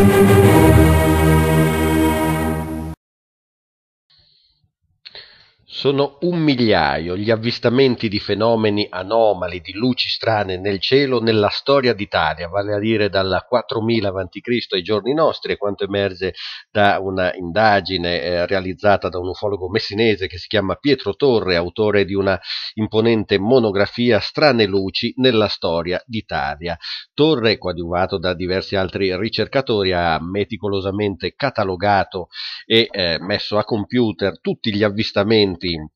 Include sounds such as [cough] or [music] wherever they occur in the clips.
Thank you. Sono un migliaio gli avvistamenti di fenomeni anomali, di luci strane nel cielo nella storia d'Italia, vale a dire dal 4000 a.C. ai giorni nostri, quanto emerge da una indagine eh, realizzata da un ufologo messinese che si chiama Pietro Torre, autore di una imponente monografia Strane luci nella storia d'Italia. Torre, coadiuvato da diversi altri ricercatori, ha meticolosamente catalogato e eh, messo a computer tutti gli avvistamenti theme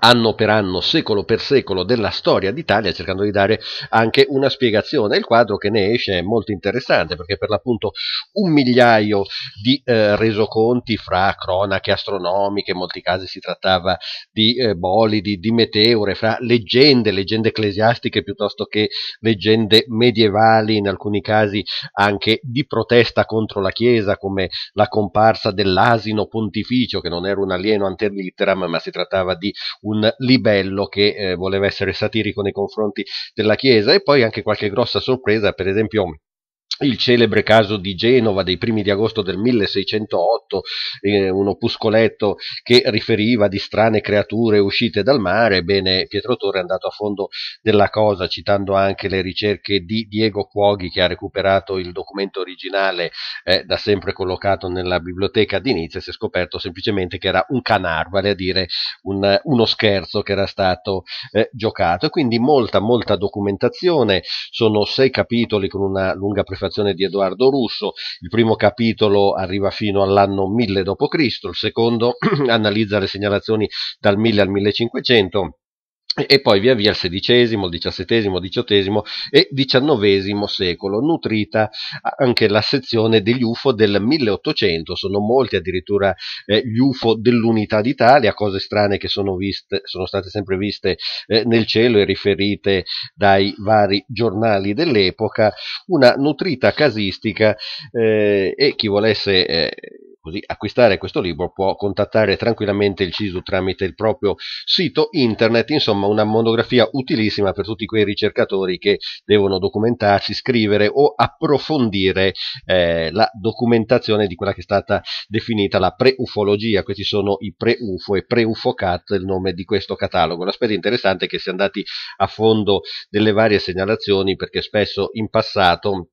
anno per anno, secolo per secolo della storia d'Italia, cercando di dare anche una spiegazione. Il quadro che ne esce è molto interessante perché per l'appunto un migliaio di eh, resoconti fra cronache astronomiche, in molti casi si trattava di eh, bolidi, di meteore, fra leggende, leggende ecclesiastiche piuttosto che leggende medievali, in alcuni casi anche di protesta contro la Chiesa, come la comparsa dell'asino pontificio, che non era un alieno antermiliteram, ma si trattava di un libello che eh, voleva essere satirico nei confronti della Chiesa e poi anche qualche grossa sorpresa, per esempio il celebre caso di Genova dei primi di agosto del 1608, eh, un opuscoletto che riferiva di strane creature uscite dal mare, ebbene Pietro Torre è andato a fondo della cosa citando anche le ricerche di Diego Cuoghi che ha recuperato il documento originale eh, da sempre collocato nella biblioteca di Nizza e si è scoperto semplicemente che era un canar, vale a dire un, uno scherzo che era stato eh, giocato e quindi molta molta documentazione, sono sei capitoli con una lunga prefazione amministrazione di Edoardo Russo, il primo capitolo arriva fino all'anno 1000 d.C., il secondo [clears throat] analizza le segnalazioni dal 1000 al 1500 e poi via via il XVI, il XVII, XVIII e XIX secolo, nutrita anche la sezione degli UFO del 1800, sono molti addirittura eh, gli UFO dell'Unità d'Italia, cose strane che sono, viste, sono state sempre viste eh, nel cielo e riferite dai vari giornali dell'epoca, una nutrita casistica eh, e chi volesse eh, così acquistare questo libro può contattare tranquillamente il CISU tramite il proprio sito internet, insomma una monografia utilissima per tutti quei ricercatori che devono documentarsi, scrivere o approfondire eh, la documentazione di quella che è stata definita la pre-ufologia, questi sono i pre-UFO e pre preufocat il nome di questo catalogo. L'aspetto interessante è che si è andati a fondo delle varie segnalazioni perché spesso in passato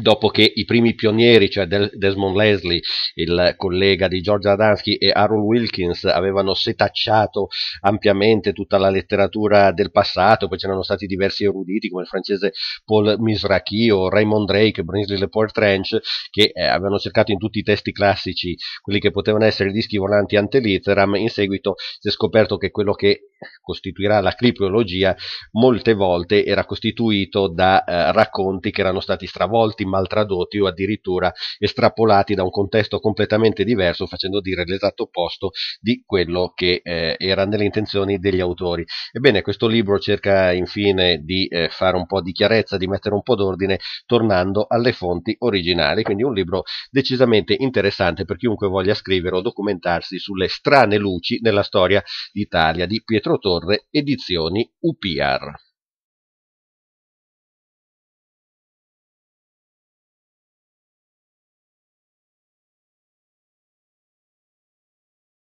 dopo che i primi pionieri, cioè Desmond Leslie, il collega di George Adansky e Harold Wilkins avevano setacciato ampiamente tutta la letteratura del passato, poi c'erano stati diversi eruditi come il francese Paul Misraki o Raymond Drake, Brinsley Lepore Trench, che eh, avevano cercato in tutti i testi classici quelli che potevano essere dischi volanti ante litteram, in seguito si è scoperto che quello che costituirà la criptologia, molte volte era costituito da eh, racconti che erano stati stravolti, maltradotti o addirittura estrapolati da un contesto completamente diverso, facendo dire l'esatto opposto di quello che eh, era nelle intenzioni degli autori. Ebbene, questo libro cerca infine di eh, fare un po' di chiarezza, di mettere un po' d'ordine, tornando alle fonti originali, quindi un libro decisamente interessante per chiunque voglia scrivere o documentarsi sulle strane luci nella storia d'Italia di Pietro Pietro Torre, edizioni UPR.